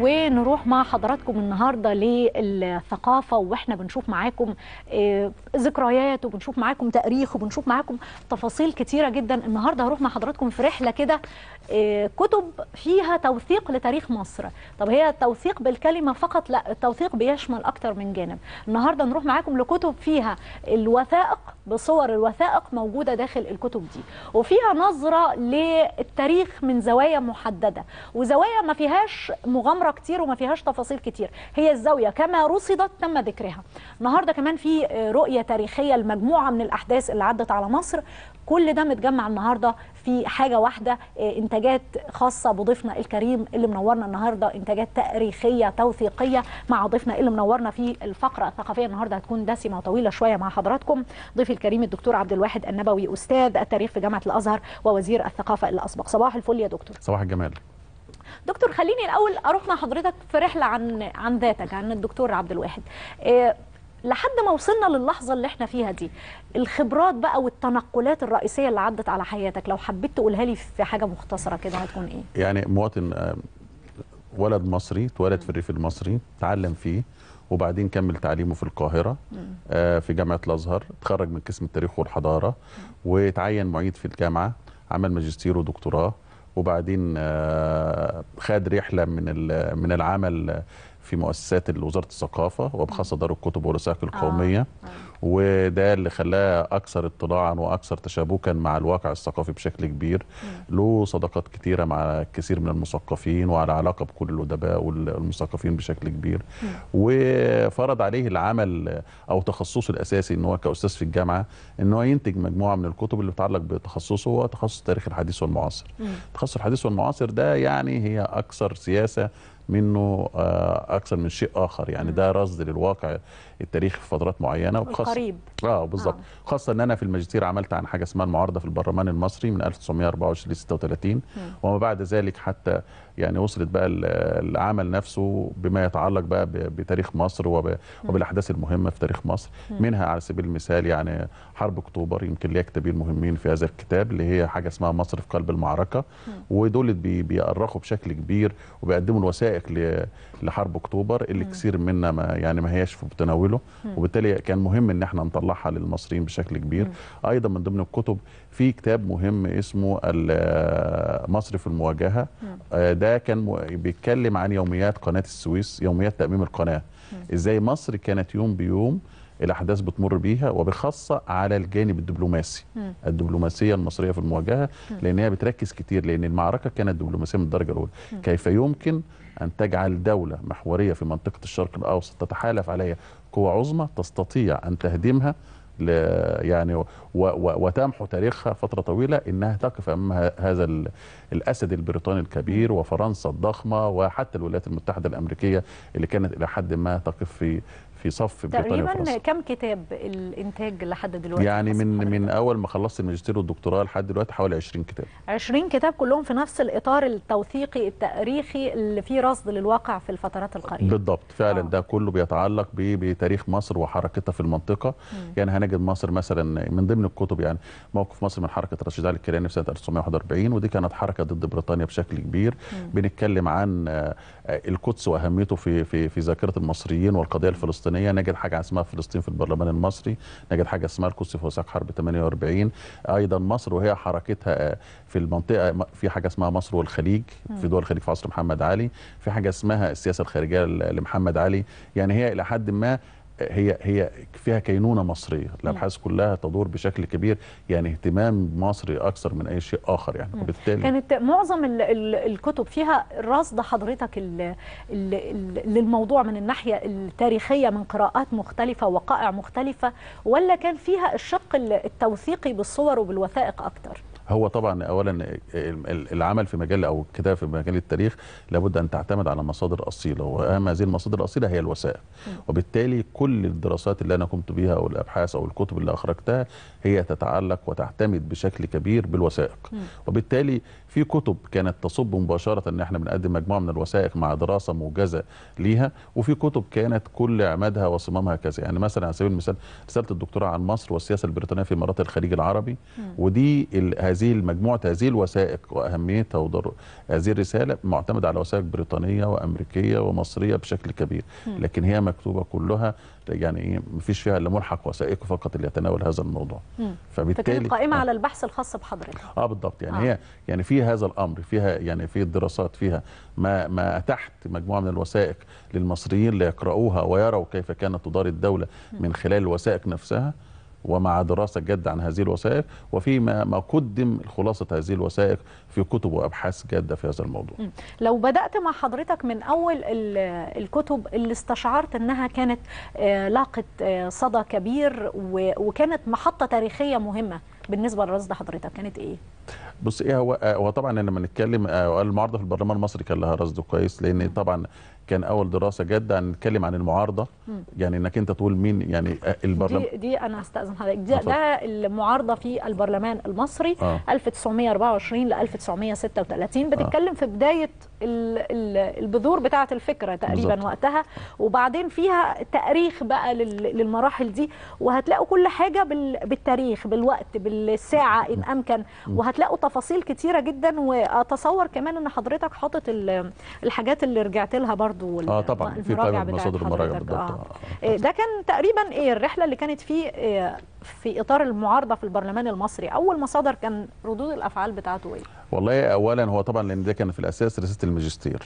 ونروح مع حضراتكم النهارده للثقافه واحنا بنشوف معاكم آه، ذكريات وبنشوف معاكم تاريخ وبنشوف معاكم تفاصيل كتيره جدا النهارده هروح مع حضراتكم في رحله كده إيه، كتب فيها توثيق لتاريخ مصر طب هي التوثيق بالكلمة فقط لا التوثيق بيشمل أكتر من جانب النهاردة نروح معاكم لكتب فيها الوثائق بصور الوثائق موجودة داخل الكتب دي وفيها نظرة للتاريخ من زوايا محددة وزوايا ما فيهاش مغامرة كتير وما فيهاش تفاصيل كتير هي الزاوية كما رصدت تم ذكرها النهاردة كمان في رؤية تاريخية لمجموعة من الأحداث اللي عدت على مصر كل ده متجمع النهارده في حاجه واحده آه، انتاجات خاصه بضيفنا الكريم اللي منورنا النهارده انتاجات تاريخيه توثيقيه مع ضيفنا اللي منورنا في الفقره الثقافيه النهارده هتكون دسمه وطويله شويه مع حضراتكم ضيفي الكريم الدكتور عبد الواحد النبوي استاذ التاريخ في جامعه الازهر ووزير الثقافه الاسبق صباح الفل يا دكتور صباح الجمال دكتور خليني الاول اروح مع حضرتك في رحله عن عن ذاتك عن الدكتور عبد الواحد آه، لحد ما وصلنا للحظة اللي احنا فيها دي الخبرات بقى والتنقلات الرئيسية اللي عدت على حياتك لو حبيت تقولها لي في حاجة مختصرة كده هتكون ايه يعني مواطن آه، ولد مصري اتولد في الريف المصري تعلم فيه وبعدين كمل تعليمه في القاهرة آه، في جامعة الأزهر اتخرج من قسم التاريخ والحضارة وتعين معيد في الجامعة عمل ماجستير ودكتوراه وبعدين آه، خد رحله من من العمل في مؤسسات وزاره الثقافه وبخاصه دار الكتب والوثائق القوميه آه. آه. وده اللي خلاه اكثر اطلاعا واكثر تشابكا مع الواقع الثقافي بشكل كبير له صداقات كثيرة مع كثير من المثقفين وعلى علاقه بكل الادباء والمثقفين بشكل كبير وفرض عليه العمل او تخصصه الاساسي ان هو كاستاذ في الجامعه ان هو ينتج مجموعه من الكتب اللي بتتعلق بتخصصه هو تخصص التاريخ الحديث والمعاصر تخصص الحديث والمعاصر ده يعني هي اكثر سياسه منه آه، اكثر من شيء اخر يعني ده رصد للواقع التاريخي في فترات معينه وخاصه قريب اه بالظبط آه. خاصه ان انا في الماجستير عملت عن حاجه اسمها المعارضه في البرلمان المصري من 1924 ل 36 وما بعد ذلك حتى يعني وصلت بقى العمل نفسه بما يتعلق بقى بتاريخ مصر وبالاحداث المهمه في تاريخ مصر منها على سبيل المثال يعني حرب اكتوبر يمكن ليها كتابين مهمين في هذا الكتاب اللي هي حاجه اسمها مصر في قلب المعركه ودول بيأرخوا بشكل كبير وبيقدموا الوثائق لحرب اكتوبر اللي كثير منا ما يعني ما هياش في متناوله وبالتالي كان مهم ان احنا نطلعها للمصريين بشكل كبير ايضا من ضمن الكتب في كتاب مهم اسمه مصر في المواجهه نعم. آه، ده كان بيتكلم عن يوميات قناه السويس يوميات تاميم القناه نعم. ازاي مصر كانت يوم بيوم الاحداث بتمر بيها وبخاصه على الجانب الدبلوماسي نعم. الدبلوماسيه المصريه في المواجهه لأنها لان هي بتركز كتير لان المعركه كانت دبلوماسيه من الدرجه الاولى كيف يمكن ان تجعل دوله محوريه في منطقه الشرق الاوسط تتحالف عليها قوى عظمى تستطيع ان تهدمها يعني وتمحو تاريخها فتره طويله انها تقف امام هذا الاسد البريطاني الكبير وفرنسا الضخمه وحتى الولايات المتحده الامريكيه اللي كانت الى حد ما تقف في في صف بريطانيا تقريبا كم كتاب الانتاج لحد دلوقتي يعني من من اول ما خلصت الماجستير والدكتوراه لحد دلوقتي حوالي 20 كتاب 20 كتاب كلهم في نفس الاطار التوثيقي التاريخي اللي فيه رصد للواقع في الفترات القريبه بالضبط فعلا آه. ده كله بيتعلق بتاريخ مصر وحركتها في المنطقه م. يعني هنجد مصر مثلا من ضمن الكتب يعني موقف مصر من حركه رشيد علي الكيلاني في سنه 1941 ودي كانت حركه ضد بريطانيا بشكل كبير م. بنتكلم عن القدس واهميته في في في ذاكره المصريين والقضيه الفلسطينيه نجد حاجه اسمها فلسطين في البرلمان المصري نجد حاجه اسمها القدس في وثائق حرب 48 ايضا مصر وهي حركتها آه، في المنطقه في حاجه اسمها مصر والخليج في دول الخليج في عصر محمد علي في حاجه اسمها السياسه الخارجيه لمحمد علي يعني هي الى حد ما هي هي فيها كينونه مصريه الابحاث كلها تدور بشكل كبير يعني اهتمام مصري اكثر من اي شيء اخر يعني وبالتالي كانت معظم الكتب فيها رصد حضرتك للموضوع من الناحيه التاريخيه من قراءات مختلفه وقائع مختلفه ولا كان فيها الشق التوثيقي بالصور وبالوثائق اكثر؟ هو طبعا اولا العمل في مجال او الكتابه في مجال التاريخ لابد ان تعتمد على مصادر اصيله واهم هذه المصادر الاصيله هي الوثائق وبالتالي كل الدراسات اللي انا قمت بها او الابحاث او الكتب اللي اخرجتها هي تتعلق وتعتمد بشكل كبير بالوثائق وبالتالي في كتب كانت تصب مباشره ان احنا بنقدم مجموعه من الوثائق مع دراسه موجزه ليها وفي كتب كانت كل عمادها وصمامها كذا يعني مثلا على سبيل المثال رساله الدكتوراه عن مصر والسياسه البريطانيه في امارات الخليج العربي ودي هذه مجموعه هذه الوثائق واهميتها وضر هذه الرساله معتمده على وثائق بريطانيه وامريكيه ومصريه بشكل كبير لكن هي مكتوبه كلها يعني ايه مفيش فيها الا ملحق وثائقي فقط اللي يتناول هذا الموضوع م. فبالتالي قائمه آه. على البحث الخاص بحضرتك اه بالضبط يعني آه. هي يعني في في هذا الامر فيها يعني في الدراسات فيها ما ما اتحت مجموعه من الوثائق للمصريين ليقرأوها ويروا كيف كانت تدار الدوله من خلال الوثائق نفسها ومع دراسة جادة عن هذه الوثائق وفي ما, ما قدم خلاصة هذه الوثائق في كتب وأبحاث جادة في هذا الموضوع لو بدأت مع حضرتك من أول الكتب اللي استشعرت أنها كانت آه، لاقت آه، صدى كبير وكانت محطة تاريخية مهمة بالنسبه لرصد حضرتك كانت ايه؟ بص ايه هو آه، هو طبعا لما نتكلم آه، المعارضه في البرلمان المصري كان لها رصد كويس لان طبعا كان اول دراسه جاده نتكلم عن المعارضه يعني انك انت تقول مين يعني آه، البرلمان دي, دي انا هستاذن حضرتك ده, ده المعارضه في البرلمان المصري آه. 1924 ل 1936 بتتكلم آه. في بدايه البذور بتاعه الفكره تقريبا بالزبط. وقتها وبعدين فيها تاريخ بقى للمراحل دي وهتلاقوا كل حاجه بالتاريخ بالوقت بالساعه ان امكن وهتلاقوا تفاصيل كتيره جدا واتصور كمان ان حضرتك حاطط الحاجات اللي رجعت لها برضو اه طبعا في قائمه مصادر المراجع بالضبط آه. إيه، ده كان تقريبا ايه الرحله اللي كانت فيه في اطار المعارضه في البرلمان المصري اول مصادر كان ردود الافعال بتاعته ايه والله اولا هو طبعا لان ده كان في الاساس رساله الماجستير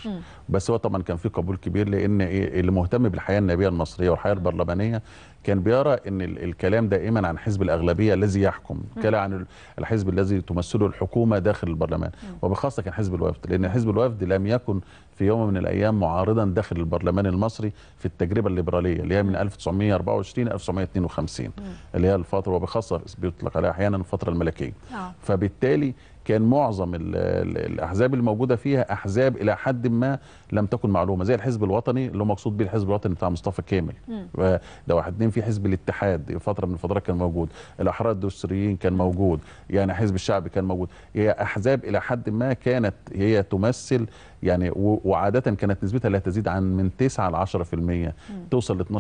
بس هو طبعا كان في قبول كبير لان إيه اللي مهتم بالحياه النبيه المصريه والحياه البرلمانيه كان بيرى ان الكلام دائما عن حزب الاغلبيه الذي يحكم كلا عن الحزب الذي تمثله الحكومه داخل البرلمان وبخاصه كان حزب الوفد لان حزب الوفد لم يكن في يوم من الايام معارضا داخل البرلمان المصري في التجربه الليبراليه اللي هي من 1924 1952 اللي هي الفتره وبخاصه بيطلق عليها احيانا الفتره الملكيه آه. فبالتالي كان معظم الأحزاب الموجودة فيها أحزاب إلى حد ما لم تكن معلومه زي الحزب الوطني اللي هو مقصود به الحزب الوطني بتاع مصطفى كامل ده واحد اتنين في حزب الاتحاد فتره من الفترات كان موجود الاحرار الدستوريين كان موجود يعني حزب الشعب كان موجود هي احزاب الى حد ما كانت هي تمثل يعني وعاده كانت نسبتها لا تزيد عن من 9 ل 10% توصل ل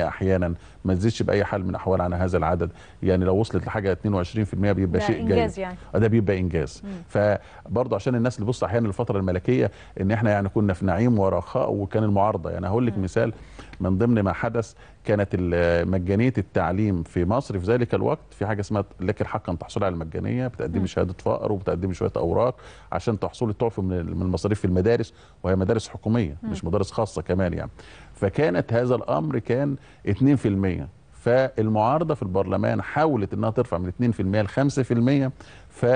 12% احيانا ما تزيدش باي حال من الأحوال عن هذا العدد يعني لو وصلت لحاجه 22% بيبقى شيء انجاز يعني آه، ده بيبقى انجاز فبرضه عشان الناس اللي بص احيانا الفتره الملكيه ان احنا يعني كنا في نعيم ورخاء وكان المعارضه يعني هقول لك مثال من ضمن ما حدث كانت مجانيه التعليم في مصر في ذلك الوقت في حاجه اسمها لك الحق ان تحصلي على المجانيه بتقدمي شهاده فقر وبتقدمي شويه اوراق عشان تحصلي تعفي من المصاريف في المدارس وهي مدارس حكوميه مش مدارس خاصه كمان يعني فكانت هذا الامر كان 2% فالمعارضه في البرلمان حاولت انها ترفع من 2% ل 5% ف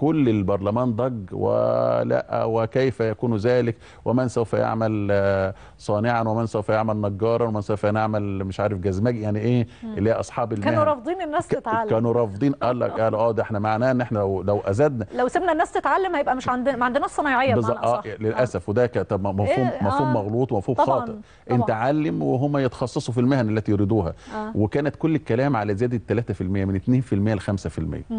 كل البرلمان ضج ولا وكيف يكون ذلك ومن سوف يعمل آه، صانعا ومن سوف يعمل نجارا ومن سوف يعمل مش عارف جزمجي يعني ايه اللي هي اصحاب المهن كانوا رافضين الناس تتعلم كانوا رافضين قال لك قال اه ده احنا معناه ان احنا لو, لو ازدنا لو سيبنا الناس تتعلم هيبقى مش عندنا ما عندناش صنايعيه بمعنى آه،, آه للاسف وده طب مفهوم إيه مفهوم آه مغلوط ومفهوم خاطئ طبعًا. انت علم وهم يتخصصوا في المهن التي يريدوها آه. وكانت كل الكلام على زياده 3% من 2% ل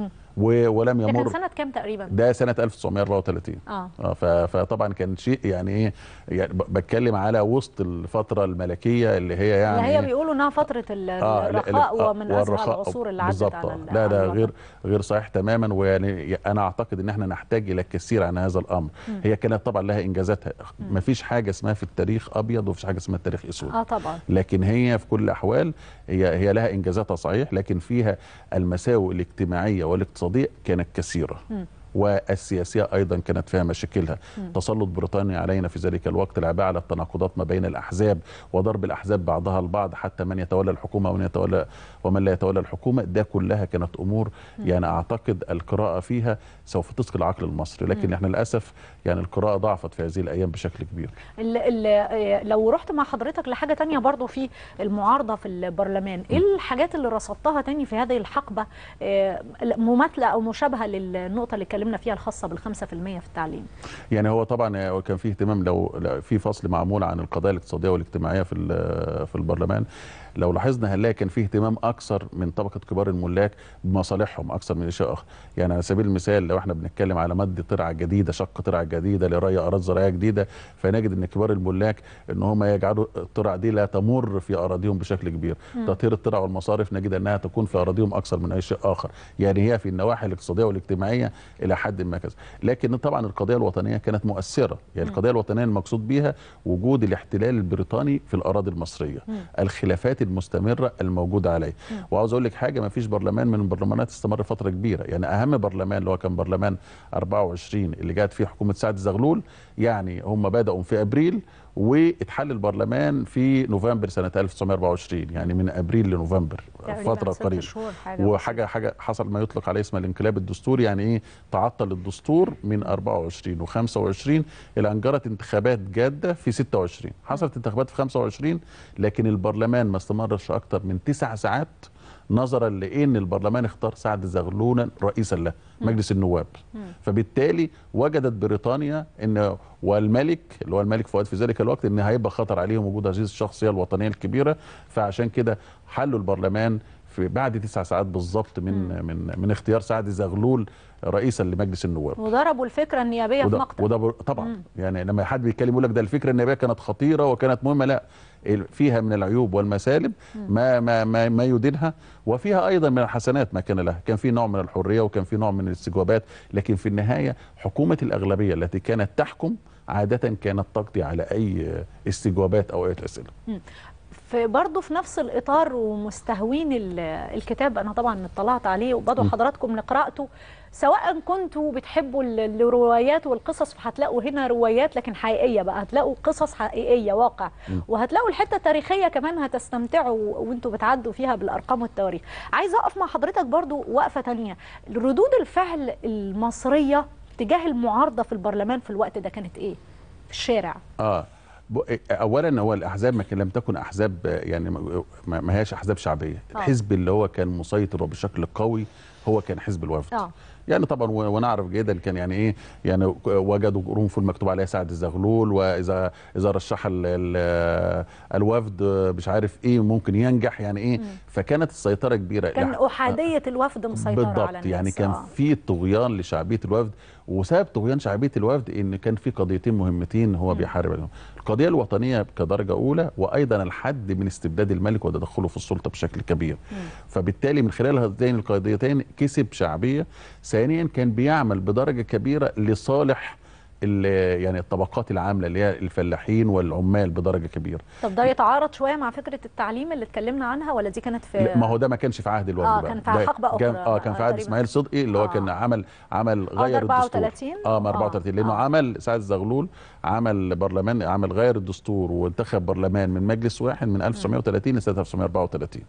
5% ولم يمر ده كان سنه كام تقريبا ده سنه 1934 اه, آه فطبعا كان شيء يعني ايه يعني بتكلم على وسط الفتره الملكيه اللي هي يعني اللي هي بيقولوا انها فتره آه، الرخاء آه ومن اسرع العصور اللي عدت على لا ده غير غير صحيح تماما ويعني انا اعتقد ان احنا نحتاج الى الكثير عن هذا الامر م. هي كانت طبعا لها انجازاتها ما فيش حاجه اسمها في التاريخ ابيض ومفيش حاجه اسمها التاريخ اسود اه طبعا لكن هي في كل الاحوال هي هي لها انجازاتها صحيح لكن فيها المساوئ الاجتماعيه والاقتصاديه المواضيع كانت كثيره م. والسياسية أيضا كانت فيها مشاكلها تسلط بريطانيا علينا في ذلك الوقت العباءة على التناقضات ما بين الأحزاب وضرب الأحزاب بعضها البعض حتى من يتولى الحكومة ومن, يتولى ومن لا يتولى الحكومة ده كلها كانت أمور يعني أعتقد القراءة فيها سوف تسقي العقل المصري لكن احنا للأسف يعني القراءة ضعفت في هذه الأيام بشكل كبير ال ال آه، لو رحت مع حضرتك لحاجة تانية برضو في المعارضة في البرلمان إيه الحاجات اللي رصدتها تاني في هذه الحقبة آه، مماثلة أو مشابهة للنقطة اللي اتكلمنا فيها الخاصه بال في في التعليم يعني هو طبعا كان في اهتمام لو في فصل معمول عن القضايا الاقتصاديه والاجتماعيه في في البرلمان لو لاحظنا هنلاقي كان في اهتمام اكثر من طبقه كبار الملاك بمصالحهم اكثر من شيء اخر يعني على سبيل المثال لو احنا بنتكلم على مد ترعه جديده شق ترعه جديده لري اراضي زراعيه جديده فنجد ان كبار الملاك ان هم يجعلوا الترع دي لا تمر في اراضيهم بشكل كبير تطهير الترع والمصارف نجد انها تكون في اراضيهم اكثر من اي شيء اخر يعني هي في النواحي الاقتصاديه والاجتماعيه الى حد ما كذا لكن طبعا القضيه الوطنيه كانت مؤثره يعني القضيه الوطنيه المقصود بيها وجود الاحتلال البريطاني في الاراضي المصريه الخلافات الحاجات المستمره الموجوده عليه وعاوز اقول لك حاجه ما فيش برلمان من البرلمانات استمر فتره كبيره يعني اهم برلمان اللي هو كان برلمان 24 اللي جات فيه حكومه سعد زغلول يعني هم بداوا في ابريل واتحل البرلمان في نوفمبر سنه 1924 يعني من ابريل لنوفمبر فتره قريبه وحاجه حاجه حصل ما يطلق عليه اسم الانقلاب الدستوري يعني ايه تعطل الدستور من 24 و25 الى ان جرت انتخابات جاده في 26 حصلت انتخابات في 25 لكن البرلمان ما استمرش اكتر من 9 ساعات نظرا لان البرلمان اختار سعد زغلول رئيسا له مجلس النواب فبالتالي وجدت بريطانيا ان والملك اللي هو الملك فؤاد في ذلك الوقت ان هيبقى خطر عليهم وجود هذه الشخصيه الوطنيه الكبيره فعشان كده حلوا البرلمان في بعد تسع ساعات بالظبط من من من اختيار سعد زغلول رئيسا لمجلس النواب وضربوا الفكره النيابيه في مقتل وده طبعا مم. يعني لما حد بيتكلم يقول لك ده الفكره النيابيه كانت خطيره وكانت مهمه لا فيها من العيوب والمسالب ما ما ما, ما يدينها وفيها ايضا من الحسنات ما كان لها كان في نوع من الحريه وكان في نوع من الاستجوابات لكن في النهايه حكومه الاغلبيه التي كانت تحكم عاده كانت تقضي على اي استجوابات او اي اسئله في برضه في نفس الاطار ومستهوين الكتاب انا طبعا اطلعت عليه وبدو حضراتكم قراءته سواء كنتوا بتحبوا الروايات والقصص فهتلاقوا هنا روايات لكن حقيقيه بقى هتلاقوا قصص حقيقيه واقع وهتلاقوا الحته التاريخيه كمان هتستمتعوا وانتوا بتعدوا فيها بالارقام والتواريخ عايز اقف مع حضرتك برضو وقفه ثانيه ردود الفعل المصريه تجاه المعارضه في البرلمان في الوقت ده كانت ايه في الشارع اه إيه، اولا هو الاحزاب ما لم تكن احزاب يعني ما هياش احزاب شعبيه الحزب آه. اللي هو كان مسيطر وبشكل قوي هو كان حزب الوفد آه. يعني طبعا ونعرف جيدا كان يعني ايه يعني وجدوا قرنفل مكتوب عليها سعد الزغلول واذا اذا رشح الـ الـ الوفد مش عارف ايه ممكن ينجح يعني ايه فكانت السيطره كبيره كان يعني- احاديه آه، الوفد مسيطره بالضبط على الناس يعني كان آه. في طغيان لشعبيه الوفد وسبب طغيان شعبيه الوفد ان كان في قضيتين مهمتين هو بيحارب عليهم القضيه الوطنيه كدرجه اولى وايضا الحد من استبداد الملك وتدخله في السلطه بشكل كبير فبالتالي من خلال هذين القضيتين كسب شعبيه ثانيا كان بيعمل بدرجه كبيره لصالح يعني الطبقات العامله اللي هي الفلاحين والعمال بدرجه كبيره. طب ده يتعارض شويه مع فكره التعليم اللي اتكلمنا عنها ولا دي كانت في ما هو ده ما كانش في عهد الوزير اه كان في حقبه اخرى اه كان في عهد اسماعيل صدقي اللي هو آه. كان عمل عمل آه، غير آه الدستور اه 34 آه. لانه آه. عمل سعد زغلول عمل برلمان عمل غير الدستور وانتخب برلمان من مجلس واحد من 1930 لسنه 1934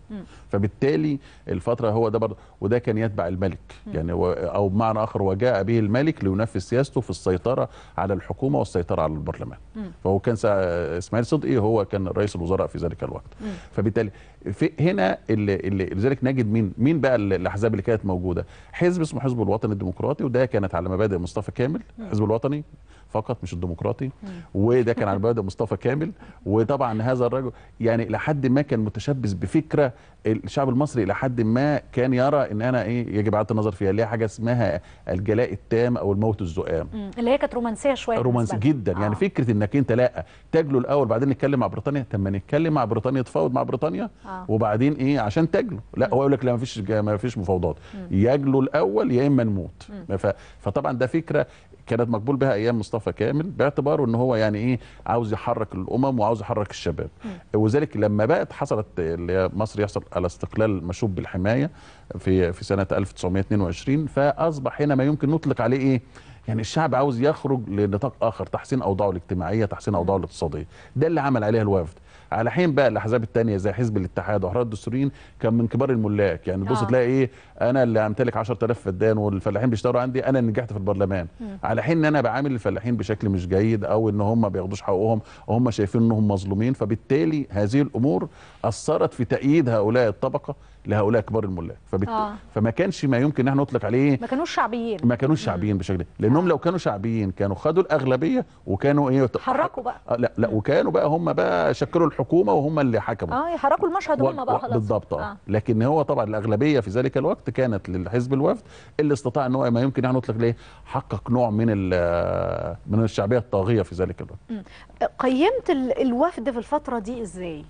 فبالتالي الفتره هو ده برضه وده كان يتبع الملك يعني او بمعنى اخر وجاء به الملك لينفذ سياسته في السيطره على الحكومه والسيطره على البرلمان فهو كان اسماعيل صدقي هو كان رئيس الوزراء في ذلك الوقت فبالتالي في هنا اللي لذلك نجد مين مين بقى الاحزاب اللي كانت موجوده حزب اسمه حزب الوطني الديمقراطي وده كانت على مبادئ مصطفى كامل الحزب الوطني فقط مش الديمقراطي وده كان على مصطفى كامل وطبعا هذا الرجل يعني لحد ما كان متشبث بفكره الشعب المصري الى حد ما كان يرى ان انا ايه يجب اعاده النظر فيها اللي هي حاجه اسمها الجلاء التام او الموت الزؤام اللي هي كانت رومانسيه شويه رومانسيه جدا يعني آه. يعني فكره انك انت لا تجلو الاول بعدين نتكلم مع بريطانيا طب ما نتكلم مع بريطانيا تفاوض مع بريطانيا آه. وبعدين ايه عشان تجلو لا مم. هو يقول لك لا ما فيش ما فيش مفاوضات يجلو الاول يا اما نموت فطبعا ده فكره كانت مقبول بها ايام مصطفى كامل باعتباره ان هو يعني ايه عاوز يحرك الامم وعاوز يحرك الشباب وذلك لما بقت حصلت اللي مصر يحصل على استقلال مشوب بالحمايه في في سنه 1922 فاصبح هنا ما يمكن نطلق عليه ايه؟ يعني الشعب عاوز يخرج لنطاق اخر تحسين اوضاعه الاجتماعيه تحسين اوضاعه الاقتصاديه ده اللي عمل عليها الوفد على حين بقى الاحزاب الثانيه زي حزب الاتحاد واحرار الدستوريين كان من كبار الملاك يعني تبص آه. تلاقي ايه انا اللي امتلك 10000 فدان والفلاحين بيشتغلوا عندي انا اللي نجحت في البرلمان على حين ان انا بعامل الفلاحين بشكل مش جيد او ان هم ما بياخدوش حقوقهم وهم شايفين انهم مظلومين فبالتالي هذه الامور اثرت في تأييد هؤلاء الطبقه لهؤلاء كبار الملاك فبت... آه. فما كانش ما يمكن ان احنا نطلق عليه ما كانوش شعبيين ما كانوش شعبيين بشكل لانهم آه. لو كانوا شعبيين كانوا خدوا الاغلبيه وكانوا ايه حركوا بقى آه لا لا وكانوا بقى هم بقى شكلوا الحكومه وهم اللي حكموا اه يحركوا المشهد و... هم بقى خلاص بالضبط آه. آه. لكن هو طبعا الاغلبيه في ذلك الوقت كانت للحزب الوفد اللي استطاع ان هو ما يمكن ان نطلق عليه حقق نوع من آه، من الشعبيه الطاغيه في ذلك الوقت قيمت الوفد في الفتره دي ازاي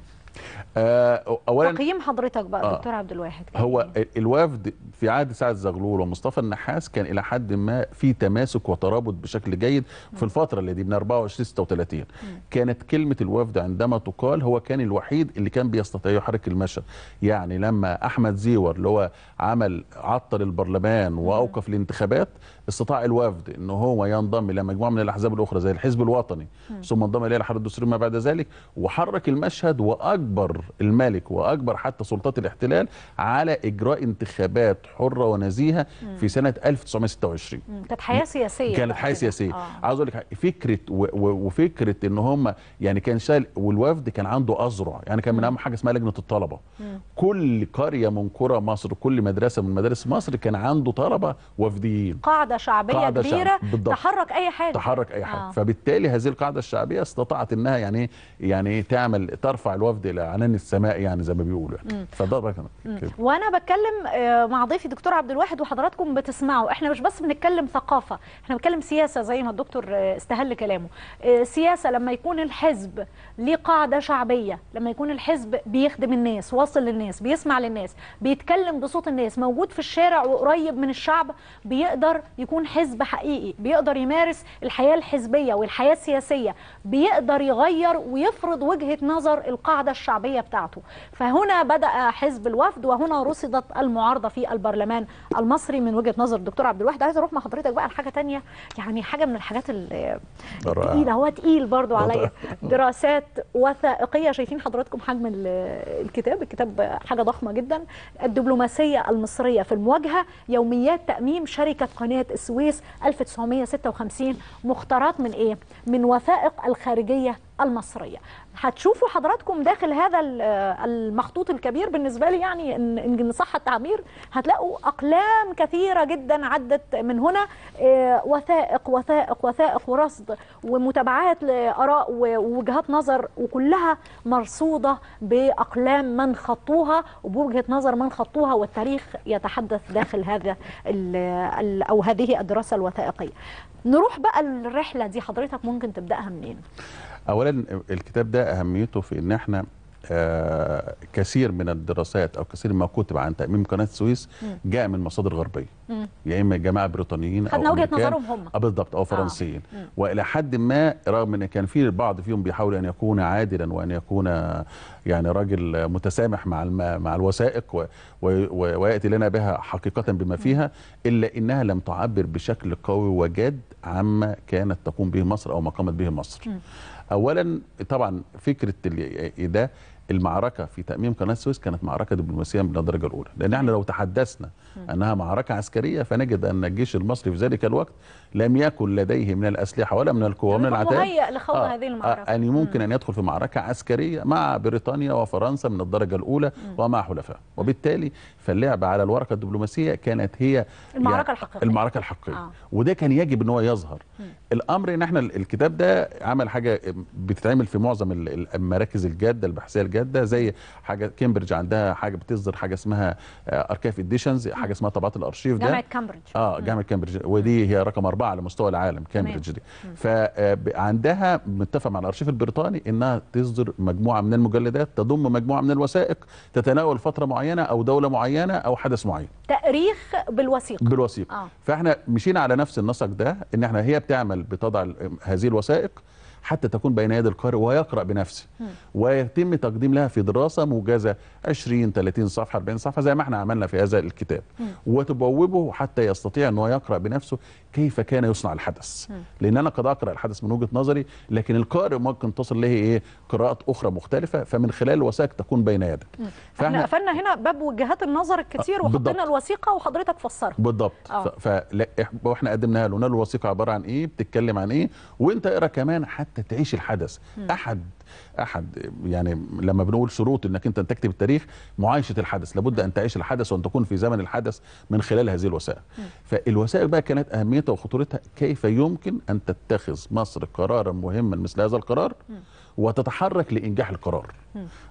آه، اولا تقييم حضرتك بقى آه دكتور عبد الواحد هو الوفد في عهد سعد زغلول ومصطفى النحاس كان الى حد ما في تماسك وترابط بشكل جيد في الفتره اللي دي من 24 36 كانت كلمه الوفد عندما تقال هو كان الوحيد اللي كان بيستطيع يحرك المشهد يعني لما احمد زيور اللي هو عمل عطل البرلمان واوقف الانتخابات استطاع الوفد ان هو ينضم الى مجموعه من الاحزاب الاخرى زي الحزب الوطني ثم انضم الى الحرس الدستوري ما بعد ذلك وحرك المشهد واجرى اجبر الملك واجبر حتى سلطات الاحتلال على اجراء انتخابات حره ونزيهه في سنه 1926 كانت حياه سياسيه كانت حياه سياسيه آه. عاوز اقول لك فكره وفكره ان هم يعني كان شايل والوفد كان عنده اذرع يعني كان من اهم حاجه اسمها لجنه الطلبه كل قريه من قرى مصر كل مدرسه من مدارس مصر كان عنده طلبه وفديين قاعده شعبيه قاعدة كبيره شعب. تحرك اي حاجه تحرك اي حاجه آه. فبالتالي هذه القاعده الشعبيه استطاعت انها يعني يعني تعمل ترفع الوفد الى عنان السماء يعني زي ما بيقولوا يعني فده بقى وانا بتكلم آه، مع ضيفي دكتور عبد الواحد وحضراتكم بتسمعوا احنا مش بس بنتكلم ثقافه احنا بنتكلم سياسه زي ما الدكتور آه، استهل كلامه آه، سياسه لما يكون الحزب ليه قاعده شعبيه لما يكون الحزب بيخدم الناس واصل للناس بيسمع للناس بيتكلم بصوت الناس موجود في الشارع وقريب من الشعب بيقدر يكون حزب حقيقي بيقدر يمارس الحياه الحزبيه والحياه السياسيه بيقدر يغير ويفرض وجهه نظر القاعده الشعبية بتاعته فهنا بدأ حزب الوفد وهنا رصدت المعارضة في البرلمان المصري من وجهة نظر الدكتور عبد الواحد عايز أروح مع حضرتك بقى لحاجة تانية يعني حاجة من الحاجات التقيلة هو تقيل برضو عليا دراسات وثائقية شايفين حضراتكم حجم الكتاب الكتاب حاجة ضخمة جدا الدبلوماسية المصرية في المواجهة يوميات تأميم شركة قناة السويس 1956 مختارات من إيه؟ من وثائق الخارجية المصرية هتشوفوا حضراتكم داخل هذا المخطوط الكبير بالنسبة لي يعني إن صح التعبير هتلاقوا أقلام كثيرة جدا عدت من هنا آه، وثائق وثائق وثائق ورصد ومتابعات لآراء ووجهات نظر وكلها مرصودة بأقلام من خطوها وبوجهة نظر من خطوها والتاريخ يتحدث داخل هذا أو هذه الدراسة الوثائقية نروح بقى الرحلة دي حضرتك ممكن تبدأها منين؟ اولا الكتاب ده اهميته في ان احنا آه كثير من الدراسات او كثير ما كتب عن تاميم قناه السويس جاء من مصادر غربيه يا يعني اما جماعه بريطانيين او وجهه نظرهم هم آه بالضبط او آه. فرنسيين آه. والى حد ما رغم ان كان في البعض فيهم بيحاول ان يكون عادلا وان يكون آه، يعني راجل متسامح مع مع الوثائق و... و... وياتي لنا بها حقيقه بما فيها الا انها لم تعبر بشكل قوي وجاد عما كانت تقوم به مصر او ما قامت به مصر اولا طبعا فكره إيه ده المعركه في تاميم قناه السويس كانت معركه دبلوماسيه من الدرجه الاولى لان احنا لو تحدثنا أنها معركة عسكرية فنجد أن الجيش المصري في ذلك الوقت لم يكن لديه من الأسلحة ولا من القوة ومن العتاد مهيئ لخوض آه هذه آه، المعركة أن يعني ممكن أن يدخل في معركة عسكرية مع بريطانيا وفرنسا من الدرجة الأولى ومع حلفاء وبالتالي فاللعب على الورقة الدبلوماسية كانت هي يعني المعركة يعني الحقيقية المعركة الحقيقية آه. وده كان يجب أن هو يظهر م. الأمر إن احنا الكتاب ده عمل حاجة بتتعمل في معظم المراكز الجادة البحثية الجادة زي حاجة كامبريدج عندها حاجة بتصدر حاجة اسمها أركاف آه، إديشنز حاجه اسمها طبعات الارشيف ده جامعه كامبريدج اه جامعه كامبريدج ودي هي رقم اربعه على مستوى العالم كامبريدج دي فعندها آه، متفق مع الارشيف البريطاني انها تصدر مجموعه من المجلدات تضم مجموعه من الوثائق تتناول فتره معينه او دوله معينه او حدث معين تاريخ بالوثيقه بالوثيقه آه. فاحنا مشينا على نفس النسق ده ان احنا هي بتعمل بتضع هذه الوثائق حتى تكون بين يد القارئ ويقرأ بنفسه ويتم تقديم لها في دراسة موجزة 20 30 صفحة 40 صفحة زي ما احنا عملنا في هذا الكتاب وتبوبه حتى يستطيع أنه يقرأ بنفسه كيف كان يصنع الحدث لان انا قد اقرا الحدث من وجهه نظري لكن القارئ ممكن تصل له ايه قراءات اخرى مختلفه فمن خلال الوثائق تكون بين يدك فاحنا قفلنا هنا باب وجهات النظر الكثير آه، وحطينا الوثيقه وحضرتك فسرها بالضبط آه. فاحنا قدمناها له له الوثيقه عباره عن ايه بتتكلم عن ايه وانت اقرا إيه كمان حتى تعيش الحدث احد احد يعني لما بنقول شروط انك انت تكتب التاريخ معايشه الحدث لابد ان تعيش الحدث وان تكون في زمن الحدث من خلال هذه الوسائل فالوسائل بقى كانت اهميتها وخطورتها كيف يمكن ان تتخذ مصر قرارا مهما مثل هذا القرار وتتحرك لانجاح القرار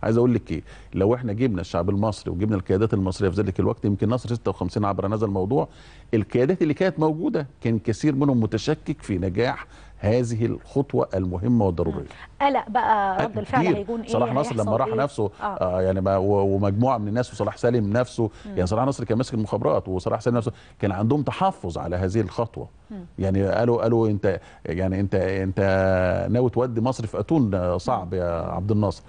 عايز اقول لك ايه لو احنا جبنا الشعب المصري وجبنا القيادات المصريه في ذلك الوقت يمكن نصر 56 عبر هذا الموضوع القيادات اللي كانت موجوده كان كثير منهم متشكك في نجاح هذه الخطوه المهمه والضروريه قلق بقى رد الفعل هيكون ايه صلاح نصر لما راح إيه؟ نفسه آه. آه يعني ومجموعه من الناس وصلاح سالم نفسه مم. يعني صلاح نصر كان ماسك المخابرات وصلاح سالم نفسه كان عندهم تحفظ على هذه الخطوه مم. يعني قالوا قالوا انت يعني انت انت ناوي تودي مصر في اتون آه، صعب يا عبد الناصر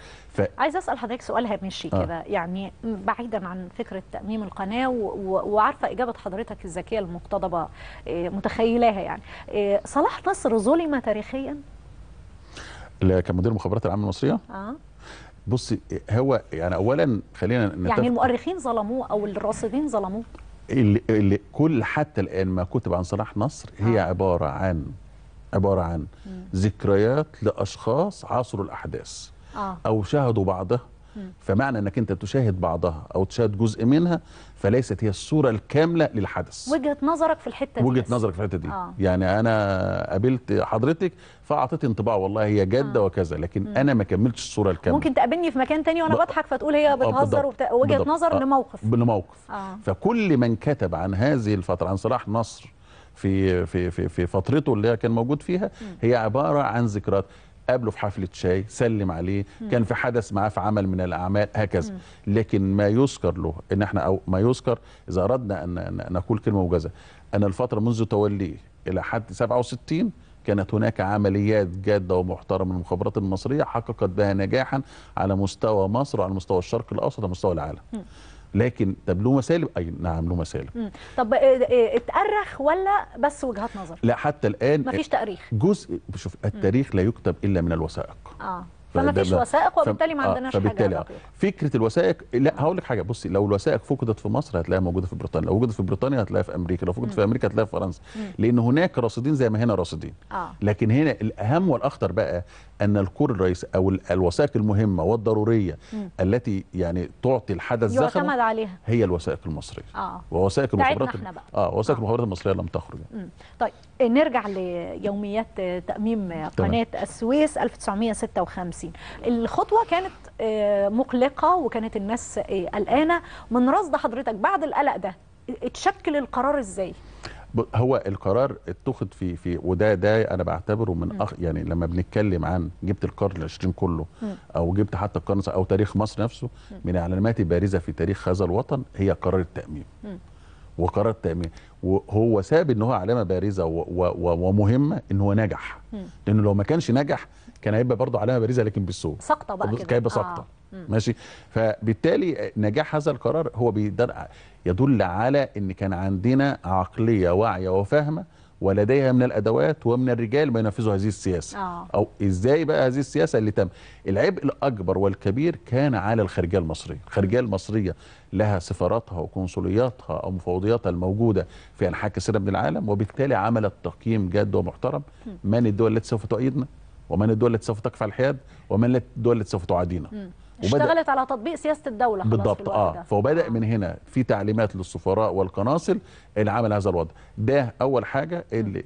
ف... عايز اسال حضرتك سؤال هامشي آه. كده يعني بعيدا عن فكره تاميم القناه وعارفه اجابه حضرتك الذكيه المقتضبه آه، متخيلاها يعني آه، صلاح نصر ظلم تاريخيا كمدير المخابرات العامه المصريه اه بصي هو يعني اولا خلينا يعني المؤرخين ظلموه او الراصدين ظلموه اللي, اللي كل حتى الان ما كتب عن صلاح نصر آه. هي آه. عباره عن عباره عن ذكريات لاشخاص عاصروا الاحداث آه. او شاهدوا بعضها فمعنى انك انت تشاهد بعضها او تشاهد جزء منها فليست هي الصوره الكامله للحدث وجهه نظرك في الحته دي وجهه نظرك في الحته دي آه. يعني انا قابلت حضرتك فاعطيت انطباع والله هي جاده آه. وكذا لكن مم. انا ما كملتش الصوره الكامله ممكن تقابلني في مكان تاني وانا بضحك فتقول هي آه، بتهزر وبت... وجهه بالضبط. نظر آه. لموقف لموقف آه. فكل من كتب عن هذه الفتره عن صلاح نصر في في في, في فترته اللي كان موجود فيها هي عباره عن ذكريات قابله في حفله شاي سلم عليه كان في حدث معاه في عمل من الاعمال هكذا لكن ما يذكر له ان احنا او ما يذكر اذا اردنا ان نقول كلمه موجزه ان الفتره منذ توليه الى حد 67 كانت هناك عمليات جاده ومحترمه من المخابرات المصريه حققت بها نجاحا على مستوى مصر وعلى مستوى الشرق الاوسط وعلى مستوى العالم لكن طب له مسالب اي نعم له مسالب طب آه، آه، اتأرخ ولا بس وجهات نظر لا حتى الان مفيش تاريخ جزء شوف التاريخ لا يكتب الا من الوثائق اه فما فيش وثائق وبالتالي ما آه، عندناش فبالتالي حاجه فكره الوثائق لا هقول لك حاجه بصي لو الوثائق فقدت في مصر هتلاقيها موجوده في بريطانيا لو وجدت في بريطانيا هتلاقيها في امريكا لو فقدت في امريكا هتلاقيها في فرنسا لان هناك راصدين زي ما هنا راصدين آه. لكن هنا الاهم والاخطر بقى ان الكور الرئيسي او الوثائق المهمه والضروريه م. التي يعني تعطي الحدث زخم عليها هي الوثائق المصريه آه. ووثائق المخابرات اه وثائق آه. المخابرات المصريه لم تخرج م. طيب آه، نرجع ليوميات آه، تاميم قناه السويس 1956 الخطوه كانت آه، مقلقه وكانت الناس قلقانه من رصد حضرتك بعد القلق ده اتشكل القرار ازاي هو القرار اتخذ في في وده ده انا بعتبره من اخ يعني لما بنتكلم عن جبت القرن العشرين كله او جبت حتى القرن او تاريخ مصر نفسه من اعلانات بارزه في تاريخ هذا الوطن هي قرار التاميم وقرار التاميم وهو ساب ان هو علامه بارزه ومهمه ان هو نجح لانه لو ما كانش نجح كان هيبقى برضه علامه بارزه لكن بالسوء سقطه بقى كده كان هيبقى سقطه آه. ماشي فبالتالي نجاح هذا القرار هو يدل على ان كان عندنا عقليه واعيه وفاهمه ولديها من الادوات ومن الرجال ما ينفذوا هذه السياسه آه. او ازاي بقى هذه السياسه اللي تم العبء الاكبر والكبير كان على الخارجيه المصريه الخارجيه المصريه لها سفاراتها وقنصلياتها او مفوضياتها الموجوده في انحاء كثيره من العالم وبالتالي عملت تقييم جاد ومحترم من الدول التي سوف تؤيدنا ومن الدول التي سوف تكفع الحياد ومن الدول التي سوف تعادينا اشتغلت على تطبيق سياسه الدوله خلاص بالضبط اه ده. فبدا آه. من هنا في تعليمات للسفراء والقناصل عمل هذا الوضع ده اول حاجه اللي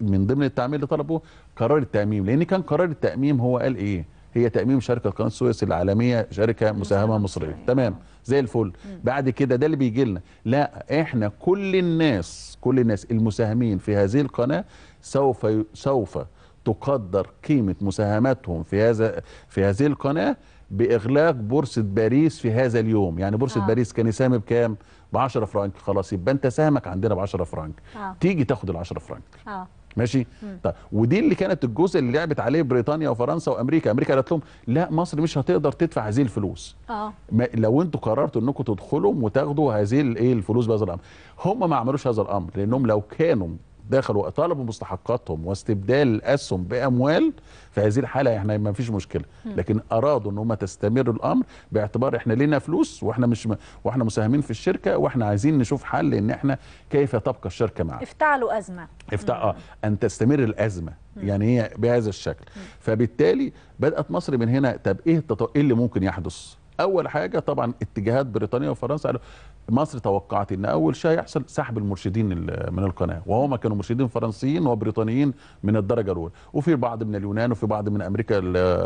من ضمن التعميم اللي طلبه قرار التأميم لأن كان قرار التأميم هو قال إيه هي تأميم شركة قناة السويس العالمية شركة مساهمة مصرية تمام زي الفل بعد كده ده اللي بيجي لنا لا إحنا كل الناس كل الناس المساهمين في هذه القناة سوف سوف تقدر قيمة مساهماتهم في هذا في هذه القناة باغلاق بورصه باريس في هذا اليوم يعني بورصه آه. باريس كان يساهم بكام ب 10 فرنك خلاص يبقى انت سهمك عندنا ب 10 فرنك آه. تيجي تاخد ال 10 فرنك آه. ماشي مم. طيب ودي اللي كانت الجزء اللي لعبت عليه بريطانيا وفرنسا وامريكا امريكا قالت لهم لا مصر مش هتقدر تدفع هذه الفلوس اه لو انتوا قررتوا انكم تدخلوا وتاخدوا هذه الايه الفلوس بهذا الامر هم ما عملوش هذا الامر لانهم لو كانوا دخلوا وطالبوا مستحقاتهم واستبدال الاسهم باموال في هذه الحاله احنا ما فيش مشكله لكن ارادوا ان هم تستمر الامر باعتبار احنا لينا فلوس واحنا مش م... واحنا مساهمين في الشركه واحنا عايزين نشوف حل ان احنا كيف تبقى الشركه معنا افتعلوا ازمه افتع... اه ان تستمر الازمه يعني هي بهذا الشكل فبالتالي بدات مصر من هنا طب ايه التط... ايه اللي ممكن يحدث اول حاجه طبعا اتجاهات بريطانيا وفرنسا قالوا مصر توقعت ان اول شيء هيحصل سحب المرشدين من القناه وهما كانوا مرشدين فرنسيين وبريطانيين من الدرجه الاولى وفي بعض من اليونان وفي بعض من امريكا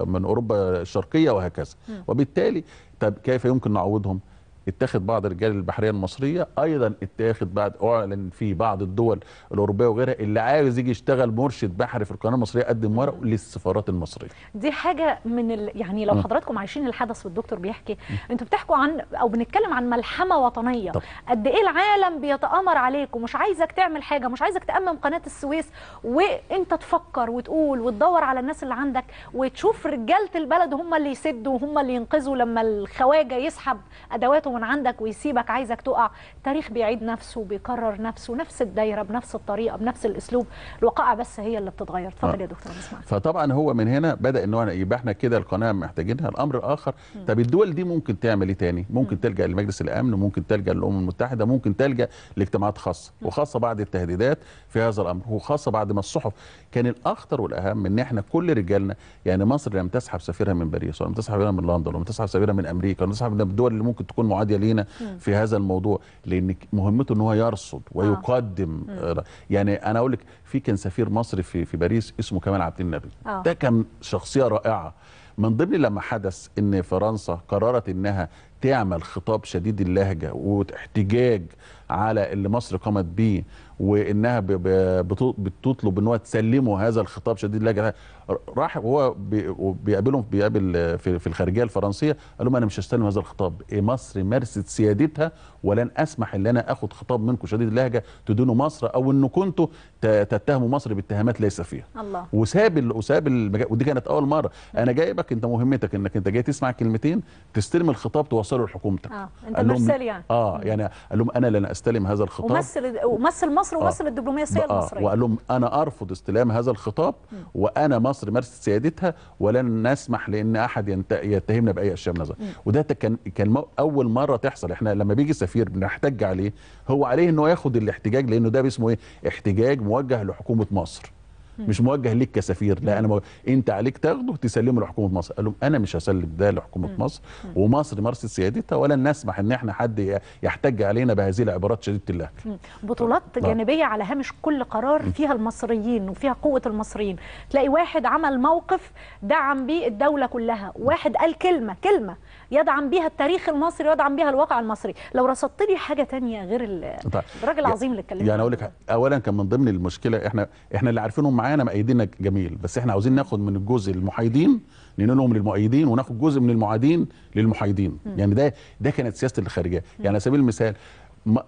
من اوروبا الشرقيه وهكذا وبالتالي طب كيف يمكن نعوضهم اتاخد بعض رجال البحريه المصريه ايضا اتاخد بعد اعلن في بعض الدول الاوروبيه وغيرها اللي عايز يجي يشتغل مرشد بحري في القناه المصريه قدم ورقه للسفارات المصريه دي حاجه من ال... يعني لو حضراتكم عايشين الحدث والدكتور بيحكي انتوا بتحكوا عن او بنتكلم عن ملحمه وطنيه طب. قد ايه العالم بيتامر عليك ومش عايزك تعمل حاجه مش عايزك تامم قناه السويس وانت تفكر وتقول وتدور على الناس اللي عندك وتشوف رجاله البلد هم اللي يسدوا وهم اللي ينقذوا لما الخواجه يسحب ادواته من عندك ويسيبك عايزك تقع تاريخ بيعيد نفسه بيكرر نفسه نفس الدايره بنفس الطريقه بنفس الاسلوب الوقائع بس هي اللي بتتغير اتفضل يا آه. دكتور اسمع فطبعا هو من هنا بدا ان يبقى احنا كده القناه محتاجينها الامر الاخر طب الدول دي ممكن تعمل ايه تاني ممكن تلجا لمجلس الامن ممكن تلجا للامم المتحده ممكن تلجا لاجتماعات خاصه وخاصه بعد التهديدات في هذا الامر وخاصه بعد ما الصحف كان الاخطر والاهم ان احنا كل رجالنا يعني مصر لم تسحب سفيرها من باريس ولم تسحب سفيرها من لندن ولم تسحب سفيرها من امريكا ولم تسحب من الدول اللي ممكن تكون معادة معاديه لينا في هذا الموضوع لان مهمته ان هو يرصد ويقدم آه. آه، يعني انا اقول لك في كان سفير مصري في في باريس اسمه كمال عبد النبي آه. ده كان شخصيه رائعه من ضمن لما حدث ان فرنسا قررت انها تعمل خطاب شديد اللهجه واحتجاج على اللي مصر قامت بيه وانها بتطلب ان هو تسلمه هذا الخطاب شديد اللهجه راح وهو بيقابلهم بيقابل في الخارجيه الفرنسيه قال لهم انا مش هستلم هذا الخطاب إيه مصر مارست سيادتها ولن اسمح ان انا اخد خطاب منكم شديد اللهجه تدينوا مصر او ان كنتوا تتهموا مصر باتهامات ليس فيها الله. وساب وساب ودي كانت اول مره انا جايبك انت مهمتك انك انت جاي تسمع كلمتين تستلم الخطاب توصله لحكومتك اه انت مرسال يعني اه يعني قال لهم انا لن استلم هذا الخطاب ومثل ومثل مصر ومثل آه. الدبلوماسيه آه. المصريه وقال لهم انا ارفض استلام هذا الخطاب وانا مصر مارست سيادتها ولن نسمح لان احد يتهمنا باي اشياء من هذا وده كان كان اول مره تحصل احنا لما بيجي سفير بنحتج عليه هو عليه انه ياخد الاحتجاج لانه ده اسمه ايه احتجاج موجه لحكومه مصر مش موجه ليك كسفير لا انا موجه. انت عليك تاخده تسلمه لحكومه مصر قال لهم انا مش هسلم ده لحكومه مصر ومصر مارست سيادتها ولا نسمح ان احنا حد يحتج علينا بهذه العبارات شديده اللهجه بطولات جانبيه على هامش كل قرار فيها المصريين وفيها قوه المصريين تلاقي واحد عمل موقف دعم بيه الدوله كلها واحد قال كلمه كلمه يدعم بيها التاريخ المصري ويدعم بيها الواقع المصري لو رصدت لي حاجه تانية غير طيب. الراجل العظيم اللي اتكلم يعني اقول لك اولا كان من ضمن المشكله احنا احنا اللي عارفينهم معانا مأيدينا جميل بس احنا عاوزين ناخد من الجزء المحايدين ننقلهم للمؤيدين وناخد جزء من المعادين للمحايدين يعني ده ده كانت سياسه الخارجيه يعني على سبيل المثال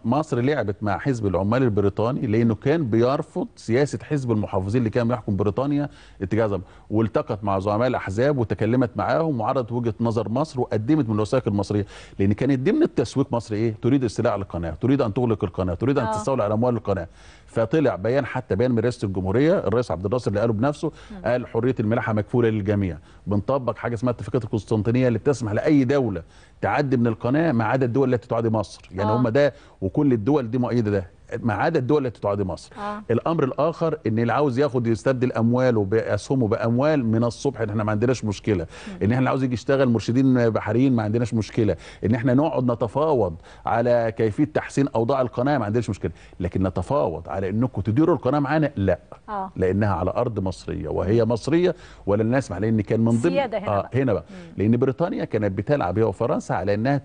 مصر لعبت مع حزب العمال البريطاني لانه كان بيرفض سياسه حزب المحافظين اللي كان بيحكم بريطانيا اتجاه والتقت مع زعماء الاحزاب وتكلمت معاهم وعرضت وجهه نظر مصر وقدمت من الوثائق المصريه لان كانت ضمن التسويق مصر ايه تريد استيلاء القناه تريد ان تغلق القناه تريد ان آه. تستولي على اموال القناه فطلع بيان حتى بيان من رئاسه الجمهوريه الرئيس عبد الناصر اللي قاله بنفسه قال حريه الملاحه مكفوله للجميع بنطبق حاجه اسمها اتفاقيه القسطنطينيه اللي بتسمح لاي دوله تعدي من القناه ما عدا الدول التي تعادي مصر يعني آه. هم ده وكل الدول دي مؤيده ده ما عدا الدول التي تعادي مصر آه. الامر الاخر ان اللي عاوز ياخد يستبدل امواله باسهمه باموال من الصبح احنا ما عندناش مشكله ان احنا عاوز يجي يشتغل مرشدين بحريين ما عندناش مشكله ان احنا نقعد نتفاوض على كيفيه تحسين اوضاع القناه ما عندناش مشكله لكن نتفاوض على انكم تديروا القناه معانا لا آه. لانها على ارض مصريه وهي مصريه ولا نسمح لان كان من ضمن هنا, آه هنا بقى مم. لان بريطانيا كانت بتلعب هي وفرنسا على انها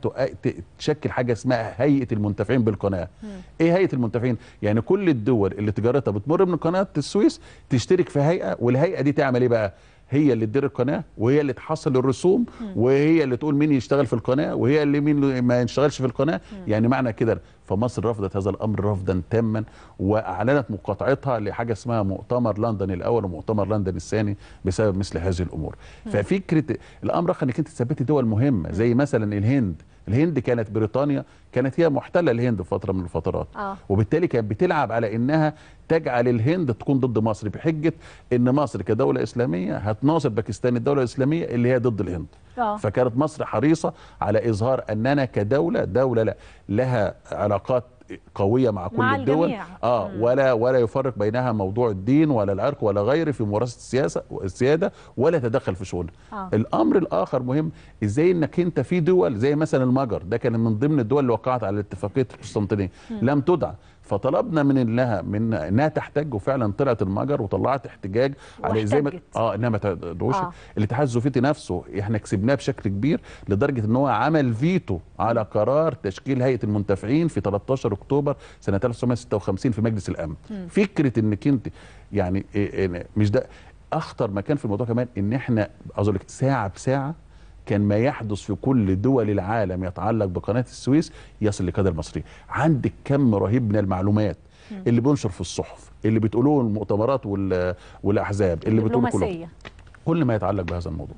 تشكل حاجه اسمها هيئه المنتفعين بالقناه مم. ايه هيئه المنتفعين متفقين يعني كل الدول اللي تجارتها بتمر من قناه السويس تشترك في هيئه والهيئه دي تعمل ايه بقى هي اللي تدير القناه وهي اللي تحصل الرسوم وهي اللي تقول مين يشتغل في القناه وهي اللي مين ما يشتغلش في القناه يعني معنى كده فمصر رفضت هذا الامر رفضا تاما واعلنت مقاطعتها لحاجه اسمها مؤتمر لندن الاول ومؤتمر لندن الثاني بسبب مثل هذه الامور ففكره الامر انك انت تثبتي دول مهمه زي مثلا الهند الهند كانت بريطانيا كانت هي محتله الهند في فتره من الفترات آه. وبالتالي كانت بتلعب على انها تجعل الهند تكون ضد مصر بحجه ان مصر كدوله اسلاميه هتناصر باكستان الدوله الاسلاميه اللي هي ضد الهند آه. فكانت مصر حريصه على اظهار اننا كدوله دوله لها علاقات قويه مع كل مع الدول الجميع. اه ولا ولا يفرق بينها موضوع الدين ولا العرق ولا غيره في ممارسه السياسه السياده ولا يتدخل في شؤونها آه. الامر الاخر مهم ازاي انك انت في دول زي مثلا المجر ده كان من ضمن الدول اللي وقعت على اتفاقيه القسطنطينيه لم تدع فطلبنا من انها من انها تحتج وفعلا طلعت المجر وطلعت احتجاج على زي ما اه انها ما تدعوش آه. الاتحاد السوفيتي نفسه احنا كسبناه بشكل كبير لدرجه ان هو عمل فيتو على قرار تشكيل هيئه المنتفعين في 13 اكتوبر سنه 1956 في مجلس الامن م. فكره انك انت يعني إيه- إيه- مش ده اخطر مكان في الموضوع كمان ان احنا اظن ساعه بساعه كان ما يحدث في كل دول العالم يتعلق بقناه السويس يصل لكادر المصري عندك كم رهيب من المعلومات اللي بينشر في الصحف اللي بتقولوه المؤتمرات والاحزاب اللي بتقوله كل ما يتعلق بهذا الموضوع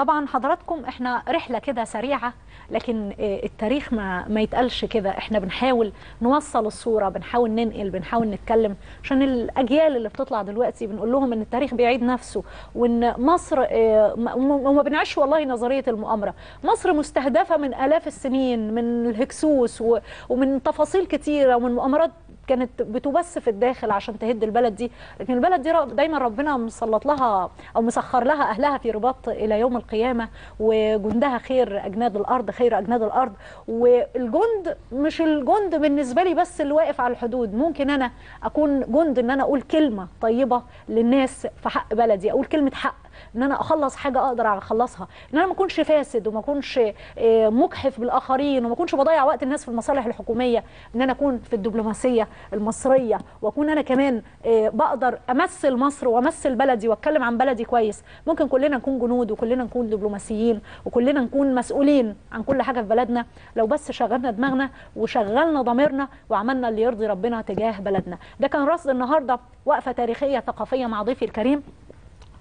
طبعا حضراتكم احنا رحله كده سريعه لكن آه، التاريخ ما ما يتقالش كده احنا بنحاول نوصل الصوره بنحاول ننقل بنحاول نتكلم عشان الاجيال اللي بتطلع دلوقتي بنقول لهم ان التاريخ بيعيد نفسه وان مصر آه، وما بنعيش والله نظريه المؤامره مصر مستهدفه من الاف السنين من الهكسوس ومن تفاصيل كتيره ومن مؤامرات كانت بتبث في الداخل عشان تهد البلد دي لكن البلد دي دايما ربنا مسلط لها او مسخر لها اهلها في رباط الى يوم القيامه وجندها خير اجناد الارض خير اجناد الارض والجند مش الجند بالنسبه لي بس اللي واقف على الحدود ممكن انا اكون جند ان انا اقول كلمه طيبه للناس في حق بلدي اقول كلمه حق ان انا اخلص حاجه اقدر اخلصها ان انا ما اكونش فاسد وما اكونش آه، مجحف بالاخرين وما اكونش بضيع وقت الناس في المصالح الحكوميه ان انا اكون في الدبلوماسيه المصريه واكون انا كمان آه، بقدر امثل مصر وامثل بلدي واتكلم عن بلدي كويس ممكن كلنا نكون جنود وكلنا نكون دبلوماسيين وكلنا نكون مسؤولين عن كل حاجه في بلدنا لو بس شغلنا دماغنا وشغلنا ضميرنا وعملنا اللي يرضي ربنا تجاه بلدنا ده كان رصد النهارده وقفه تاريخيه ثقافيه مع ضيفي الكريم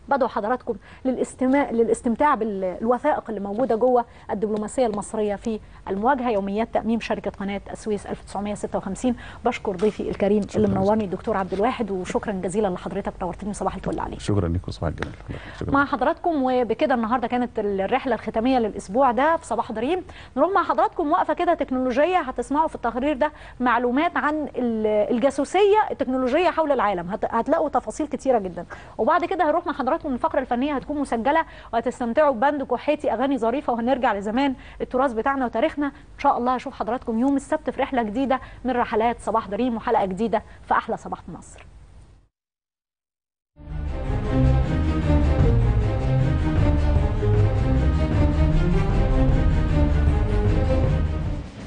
بدعو حضراتكم للاستماع للاستمتاع بالوثائق اللي موجوده جوه الدبلوماسيه المصريه في المواجهه يوميات تاميم شركه قناه السويس 1956 بشكر ضيفي الكريم اللي منورني الدكتور عبد الواحد وشكرا جزيلا لحضرتك نورتني صباح الفل عليك شكرا لك وصباح الجمال مع حضراتكم وبكده النهارده كانت الرحله الختاميه للاسبوع ده في صباح دريم نروح مع حضراتكم وقفه كده تكنولوجيه هتسمعوا في التقرير ده معلومات عن الجاسوسيه التكنولوجيه حول العالم هتلاقوا تفاصيل كتيره جدا وبعد كده هروح مع حضراتكم ومقدراتهم الفقره الفنيه هتكون مسجله وهتستمتعوا ببند كحيتي اغاني ظريفه وهنرجع لزمان التراث بتاعنا وتاريخنا ان شاء الله هشوف حضراتكم يوم السبت في رحله جديده من رحلات صباح دريم وحلقه جديده في احلى صباح في مصر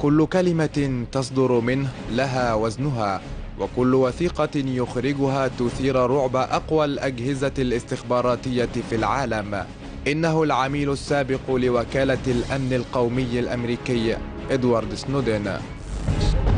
كل كلمة تصدر منه لها وزنها وكل وثيقة يخرجها تثير رعب أقوى الأجهزة الاستخباراتية في العالم إنه العميل السابق لوكالة الأمن القومي الأمريكي إدوارد سنودين